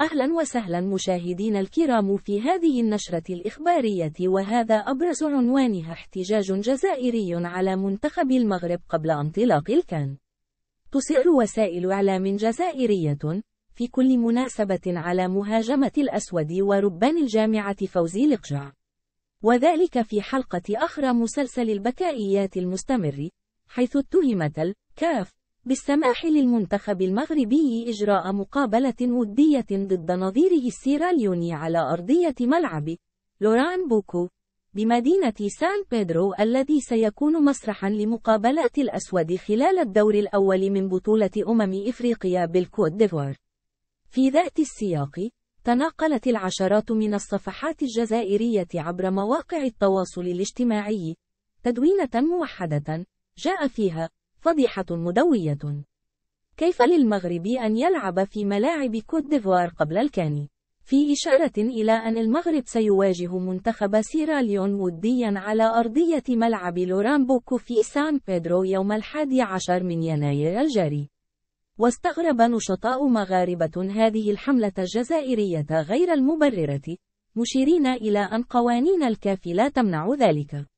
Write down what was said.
أهلا وسهلا مشاهدين الكرام في هذه النشرة الإخبارية وهذا أبرز عنوانها احتجاج جزائري على منتخب المغرب قبل انطلاق الكان تسر وسائل إعلام جزائرية في كل مناسبة على مهاجمة الأسود وربان الجامعة فوزي لقجع وذلك في حلقة أخرى مسلسل البكائيات المستمر حيث اتهمت الكاف بالسماح للمنتخب المغربي إجراء مقابلة ودية ضد نظيره السيراليوني على أرضية ملعب لوران بوكو بمدينة سان بيدرو الذي سيكون مسرحا لمقابلات الأسود خلال الدور الأول من بطولة أمم إفريقيا بالكوت ديفوار. في ذات السياق، تناقلت العشرات من الصفحات الجزائرية عبر مواقع التواصل الاجتماعي تدوينة موحدة جاء فيها فضيحة مدوية كيف للمغرب أن يلعب في ملاعب كوت ديفوار قبل الكاني؟ في إشارة إلى أن المغرب سيواجه منتخب سيراليون وديا على أرضية ملعب لوران بوكو في سان بيدرو يوم الحادي عشر من يناير الجاري. واستغرب نشطاء مغاربة هذه الحملة الجزائرية غير المبررة، مشيرين إلى أن قوانين الكاف لا تمنع ذلك.